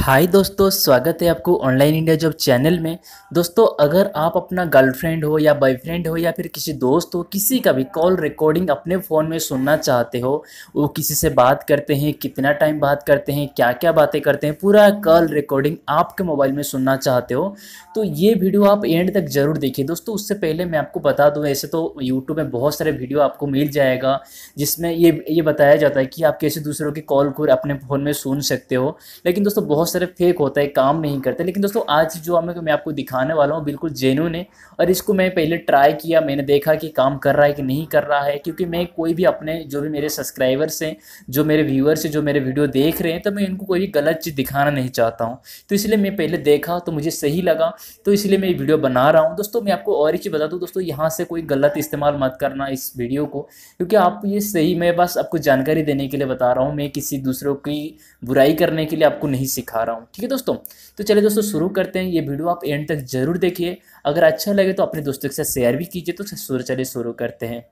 हाय दोस्तों स्वागत है आपको ऑनलाइन इंडिया जॉब चैनल में दोस्तों अगर आप अपना गर्लफ्रेंड हो या बॉयफ्रेंड हो या फिर किसी दोस्त हो किसी का भी कॉल रिकॉर्डिंग अपने फ़ोन में सुनना चाहते हो वो किसी से बात करते हैं कितना टाइम बात करते हैं क्या क्या बातें करते हैं पूरा कॉल रिकॉर्डिंग आपके मोबाइल में सुनना चाहते हो तो ये वीडियो आप एंड तक ज़रूर देखिए दोस्तों उससे पहले मैं आपको बता दूँ ऐसे तो यूट्यूब में बहुत सारे वीडियो आपको मिल जाएगा जिसमें ये ये बताया जाता है कि आप कैसे दूसरों के कॉल को अपने फ़ोन में सुन सकते हो लेकिन दोस्तों बहुत बहुत सारे फेक होता है काम नहीं करते लेकिन दोस्तों आज जो हमें मैं आपको दिखाने वाला हूँ बिल्कुल जेन्यून है और इसको मैं पहले ट्राई किया मैंने देखा कि काम कर रहा है कि नहीं कर रहा है क्योंकि मैं कोई भी अपने जो भी मेरे सब्सक्राइबर्स हैं जो मेरे व्यूअर्स हैं जो मेरे वीडियो देख रहे हैं तो मैं इनको कोई भी गलत चीज़ दिखाना नहीं चाहता हूँ तो इसलिए मैं पहले देखा तो मुझे सही लगा तो इसलिए मैं ये वीडियो बना रहा हूँ दोस्तों मैं आपको और ही चीज़ बता दूँ दोस्तों यहाँ से कोई गलत इस्तेमाल मत करना इस वीडियो को क्योंकि आप ये सही मैं बस आपको जानकारी देने के लिए बता रहा हूँ मैं किसी दूसरों की बुराई करने के लिए आपको नहीं सिखा दिखा रहा हूँ ठीक है दोस्तों तो चलिए दोस्तों शुरू करते हैं ये वीडियो आप एंड तक जरूर देखिए अगर अच्छा लगे तो अपने दोस्तों के साथ शेयर भी कीजिए तो शुरू चलिए शुरू करते हैं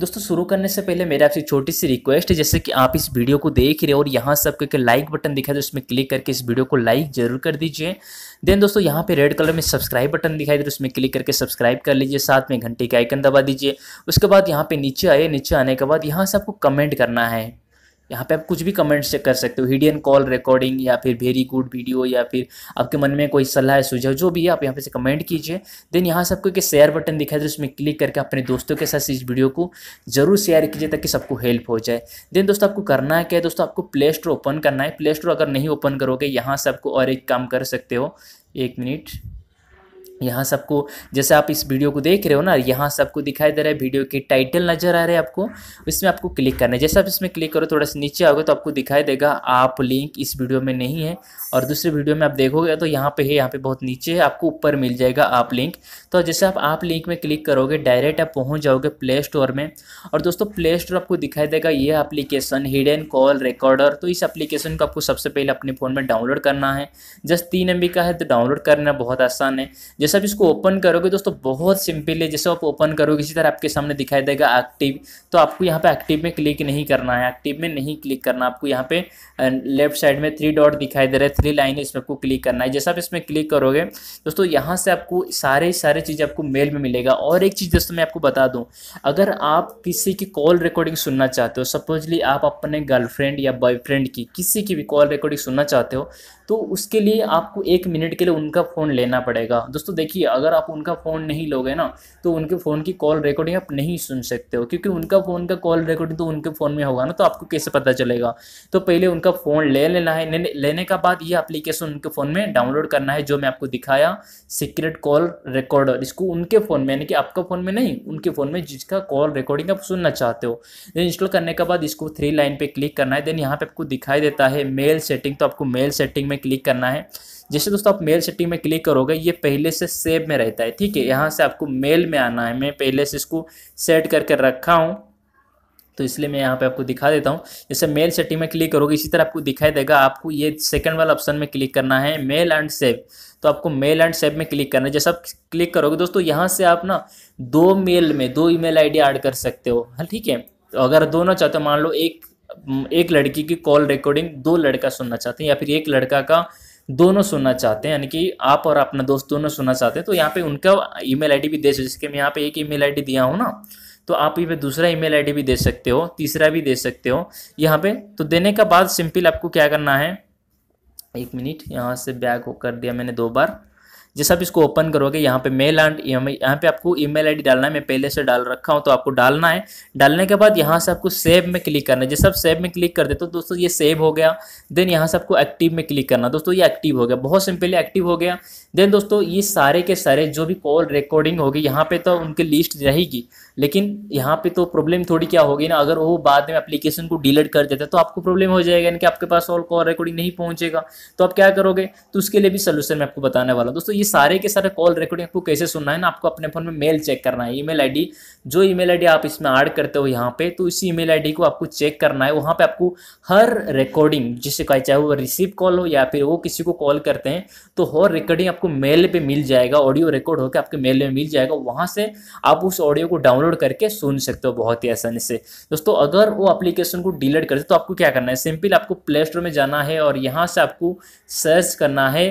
दोस्तों शुरू करने से पहले मेरे आपसे छोटी सी रिक्वेस्ट है जैसे कि आप इस वीडियो को देख रहे हो और यहाँ सब एक लाइक बटन दिखाई दे उसमें क्लिक करके इस वीडियो को लाइक जरूर कर दीजिए देन दोस्तों यहाँ पे रेड कलर में सब्सक्राइब बटन दिखाई दे उसमें क्लिक करके सब्सक्राइब कर लीजिए साथ में घंटे के आइकन दबा दीजिए उसके बाद यहाँ पे नीचे आए नीचे आने के बाद यहाँ से आपको कमेंट करना है यहाँ पे आप कुछ भी कमेंट से कर सकते हो हिडियन कॉल रिकॉर्डिंग या फिर वेरी गुड वीडियो या फिर आपके मन में कोई सलाह सुझाव जो भी है आप यहाँ पे से कमेंट कीजिए देन यहाँ से आपको एक शेयर बटन दिखा दे उसमें क्लिक करके अपने दोस्तों के साथ इस वीडियो को जरूर शेयर कीजिए ताकि सबको हेल्प हो जाए देन दोस्तों आपको करना है क्या है दोस्तों आपको प्ले स्टोर ओपन करना है प्ले स्टोर अगर नहीं ओपन करोगे यहाँ से आपको और एक काम कर सकते हो एक मिनट यहाँ सबको जैसे आप इस वीडियो को देख रहे हो ना यहाँ सबको दिखाई दे रहा है वीडियो की टाइटल नज़र आ रहा है आपको इसमें आपको क्लिक करना है जैसे आप इसमें क्लिक करो थोड़ा सा नीचे आओगे तो आपको दिखाई देगा आप लिंक इस वीडियो में नहीं है और दूसरे वीडियो में आप देखोगे तो यहाँ पे है यहाँ पे बहुत नीचे है आपको ऊपर मिल जाएगा आप लिंक तो जैसे आप आप लिंक में क्लिक करोगे डायरेक्ट आप पहुँच जाओगे प्ले स्टोर में और दोस्तों प्ले स्टोर आपको दिखाई देगा ये एप्लीकेशन हिडन कॉल रिकॉर्डर तो इस एप्लीकेशन को आपको सबसे पहले अपने फ़ोन में डाउनलोड करना है जस्ट तीन एम का है तो डाउनलोड करना बहुत आसान है जैसे आप इसको ओपन करोगे दोस्तों बहुत सिंपल है जैसे आप ओपन करोगे इसी तरह आपके सामने दिखाई देगा एक्टिव तो आपको यहाँ पे एक्टिव में क्लिक नहीं करना है एक्टिव में नहीं क्लिक करना आपको यहाँ पे लेफ्ट साइड में थ्री डॉट दिखाई दे रहा है थ्री लाइन है इसमें आपको क्लिक करना है जैसे आप इसमें क्लिक करोगे दोस्तों यहाँ से आपको सारे सारे चीज़ आपको मेल में मिलेगा और एक चीज़ दोस्तों मैं आपको बता दूँ अगर आप किसी की कॉल रिकॉर्डिंग सुनना चाहते हो सपोजली आप अपने गर्लफ्रेंड या बॉयफ्रेंड की किसी की भी कॉल रिकॉर्डिंग सुनना चाहते हो तो उसके लिए आपको एक मिनट के लिए उनका फ़ोन लेना पड़ेगा दोस्तों दोस्तों देखिए अगर आप उनका फ़ोन नहीं लोगे ना तो उनके फ़ोन की कॉल रिकॉर्डिंग आप नहीं सुन सकते हो क्योंकि उनका फ़ोन का कॉल रिकॉर्डिंग तो उनके फ़ोन में होगा ना तो आपको कैसे पता चलेगा तो पहले उनका फ़ोन ले लेना है लेने, का बाद ये अप्लीकेशन उनके फ़ोन में डाउनलोड करना है जो मैं आपको दिखाया सीक्रेट कॉल रिकॉर्डर इसको उनके फ़ोन में यानी कि आपका फ़ोन में नहीं उनके फ़ोन में जिसका कॉल रिकॉर्डिंग आप सुनना चाहते हो देन इंस्टॉल करने के बाद इसको थ्री लाइन पर क्लिक करना है देन यहाँ पर आपको दिखाई देता है मेल सेटिंग तो आपको मेल सेटिंग में क्लिक करना है जैसे दोस्तों आप मेल सेटिंग में क्लिक करोगे ये पहले से सेव में रहता है ठीक है यहाँ से आपको मेल में आना है मैं पहले से इसको सेट करके रखा हूँ तो इसलिए मैं यहाँ पे आपको दिखा देता हूँ जैसे मेल सेटिंग में क्लिक करोगे इसी तरह आपको दिखाई देगा आपको ये सेकंड वाला ऑप्शन में क्लिक करना है मेल एंड सेव तो आपको मेल एंड सेव में क्लिक करना है जैसे आप क्लिक करोगे दोस्तों यहाँ से आप ना दो मेल में दो ईमेल आईडी ऐड कर सकते हो हाँ ठीक है तो अगर दोनों चाहते हो मान लो एक एक लड़की की कॉल रिकॉर्डिंग दो लड़का सुनना चाहते हैं या फिर एक लड़का का दोनों सुनना चाहते हैं यानी कि आप और अपना दोस्त दोनों सुनना चाहते हैं तो यहाँ पे उनका ईमेल आईडी भी दे सकते जिसके मैं यहाँ पे एक ईमेल आईडी दिया हूँ ना तो आप ये दूसरा ईमेल आईडी भी दे सकते हो तीसरा भी दे सकते हो यहाँ पे तो देने का बाद सिंपल आपको क्या करना है एक मिनट यहाँ से हो कर दिया मैंने दो बार जैसे आप इसको ओपन करोगे यहाँ पे मेल एंड यहाँ पे आपको ईमेल आईडी डालना है मैं पहले से डाल रखा हूँ तो आपको डालना है डालने के बाद यहाँ से आपको सेव में क्लिक करना है जैसे आप सेव में क्लिक कर देते हो तो दोस्तों ये सेव हो गया देन यहाँ से आपको एक्टिव में क्लिक करना दोस्तों ये एक्टिव हो गया बहुत सिंपली एक्टिव हो गया देन दोस्तों ये सारे के सारे जो भी कॉल रिकॉर्डिंग होगी यहाँ पे तो उनकी लिस्ट रहेगी लेकिन यहाँ पे तो प्रॉब्लम थोड़ी क्या होगी ना अगर वो बाद में एप्लीकेशन को डिलीट कर देता है तो आपको प्रॉब्लम हो जाएगा यानी कि आपके पास ऑल कॉल रिकॉर्डिंग नहीं पहुँचेगा तो आप क्या करोगे तो उसके लिए भी सोल्यूशन मैं आपको बताने वाला हूँ दोस्तों ये सारे के सारे कॉल रिकॉर्डिंग आपको कैसे सुनना है ना आपको अपने फ़ोन में मेल चेक करना है ई मेल जो ई मेल आप इसमें ऐड करते हो यहाँ पे तो इसी ई मेल को आपको चेक करना है वहाँ पर आपको हर रिकॉर्डिंग जिसे कहा चाहे वो रिसीव कॉल हो या फिर वो किसी को कॉल करते हैं तो हर रिकॉर्डिंग आपको मेल पर मिल जाएगा ऑडियो रिकॉर्ड होकर आपके मेल में मिल जाएगा वहाँ से आप उस ऑडियो को डाउनलोड डाउनलोड करके सुन सकते हो बहुत ही आसानी से दोस्तों अगर वो एप्लीकेशन को डिलीट करते तो आपको क्या करना है सिंपल आपको प्ले स्टोर में जाना है और यहाँ से आपको सर्च करना है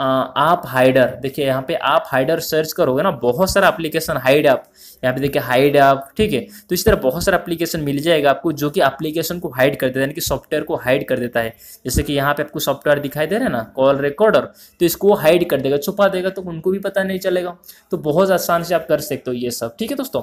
आप हाइडर देखिए यहाँ पे आप हाइडर सर्च करोगे ना बहुत सारा एप्लीकेशन हाइड ऐप यहाँ पे देखिए हाइड ऐप ठीक है तो इस तरह बहुत सारा एप्लीकेशन मिल जाएगा आपको जो कि एप्लीकेशन को हाइड कर देता है यानी कि सॉफ्टवेयर को हाइड कर देता है जैसे कि यहाँ पे आपको सॉफ्टवेयर दिखाई दे रहा है ना कॉल रिकॉर्डर तो इसको हाइड कर देगा छुपा देगा तो उनको भी पता नहीं चलेगा तो बहुत आसान से आप कर सकते हो ये सब ठीक है दोस्तों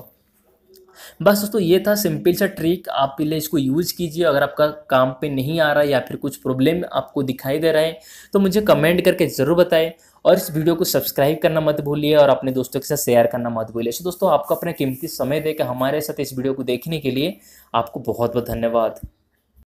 बस दोस्तों ये था सिंपल सा ट्रिक आप पहले इसको यूज़ कीजिए अगर आपका काम पे नहीं आ रहा है या फिर कुछ प्रॉब्लम आपको दिखाई दे रहा है तो मुझे कमेंट करके ज़रूर बताएं और इस वीडियो को सब्सक्राइब करना मत भूलिए और अपने दोस्तों के साथ शेयर करना मत भूलिए तो दोस्तों आपको अपना कीमती समय देकर हमारे साथ इस वीडियो को देखने के लिए आपको बहुत बहुत धन्यवाद